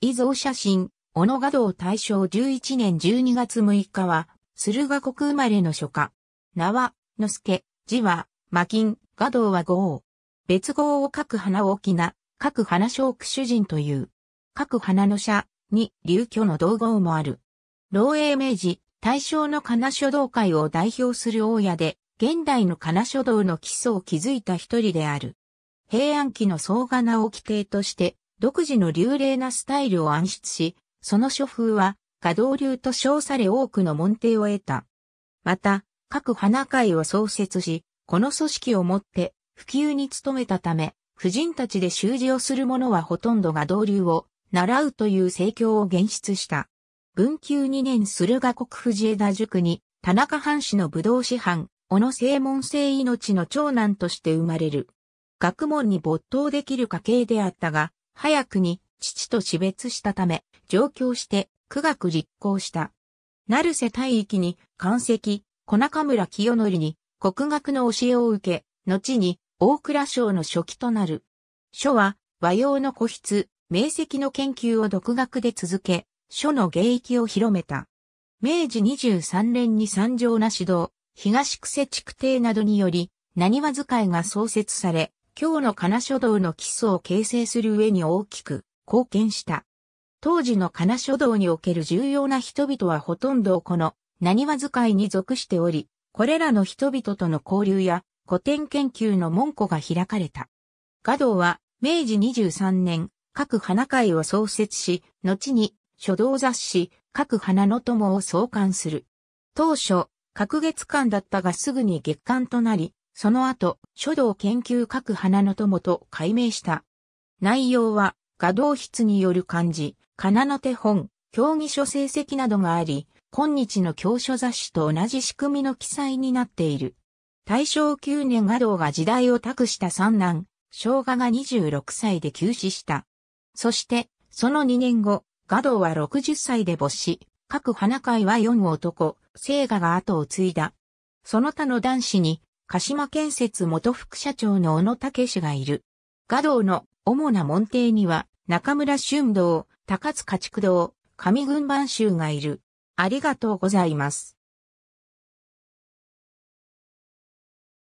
遺蔵写真、小野画道大正11年12月6日は、駿河国生まれの書家。名は、のすけ、字は、魔金、画道は五王。別号を書く花をきな、書く花小区主人という。書く花の社、に、流居の道号もある。老英明治、大正の金書道会を代表する大家で、現代の金書道の基礎を築いた一人である。平安期の総画なを規定として、独自の流麗なスタイルを暗出し、その書風は、画道流と称され多くの門弟を得た。また、各花会を創設し、この組織をもって普及に努めたため、婦人たちで習字をする者はほとんどが同流を習うという盛況を現出した。文久2年駿河国藤枝塾に、田中藩士の武道師範、小野正門生命の長男として生まれる。学問に没頭できる家系であったが、早くに父と死別したため、上京して苦学立行した。成瀬大域に、関石、小中村清則に、国学の教えを受け、後に、大蔵省の初期となる。書は、和洋の古筆、明石の研究を独学で続け、書の芸域を広めた。明治23年に三条な指導、東久世地区邸などにより、何話使いが創設され、今日の金書道の基礎を形成する上に大きく貢献した。当時の金書道における重要な人々はほとんどこの何話使いに属しており、これらの人々との交流や古典研究の門戸が開かれた。画道は明治23年各花会を創設し、後に書道雑誌各花の友を創刊する。当初、各月間だったがすぐに月間となり、その後、書道研究各花の友と改名した。内容は、画道筆による漢字、仮名の手本、競技書成績などがあり、今日の教書雑誌と同じ仕組みの記載になっている。大正9年画道が時代を託した三男、昭和が26歳で急死した。そして、その2年後、画道は60歳で没死、各花会は4男、聖画が後を継いだ。その他の男子に、鹿島建設元副社長の小野武氏がいる。画道の主な門弟には、中村俊道、高津家畜道、上群番衆がいる。ありがとうございます。